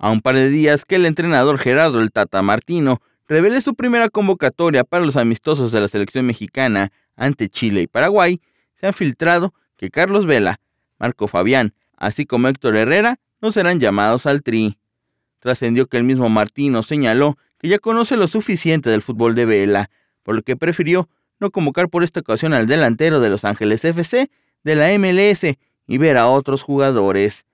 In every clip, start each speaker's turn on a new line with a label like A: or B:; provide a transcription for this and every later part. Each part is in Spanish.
A: A un par de días que el entrenador Gerardo el Tata Martino revele su primera convocatoria para los amistosos de la selección mexicana ante Chile y Paraguay, se ha filtrado que Carlos Vela, Marco Fabián, así como Héctor Herrera, no serán llamados al tri. Trascendió que el mismo Martino señaló que ya conoce lo suficiente del fútbol de Vela, por lo que prefirió no convocar por esta ocasión al delantero de Los Ángeles FC de la MLS y ver a otros jugadores.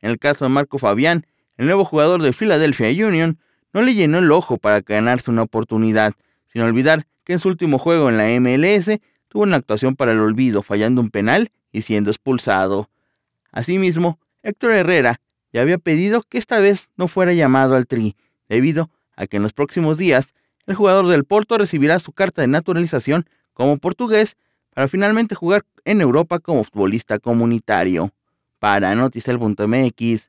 A: En el caso de Marco Fabián, el nuevo jugador de Philadelphia Union no le llenó el ojo para ganarse una oportunidad, sin olvidar que en su último juego en la MLS tuvo una actuación para el olvido, fallando un penal y siendo expulsado. Asimismo, Héctor Herrera ya había pedido que esta vez no fuera llamado al tri, debido a que en los próximos días el jugador del Porto recibirá su carta de naturalización como portugués para finalmente jugar en Europa como futbolista comunitario. Para Noticel.mx,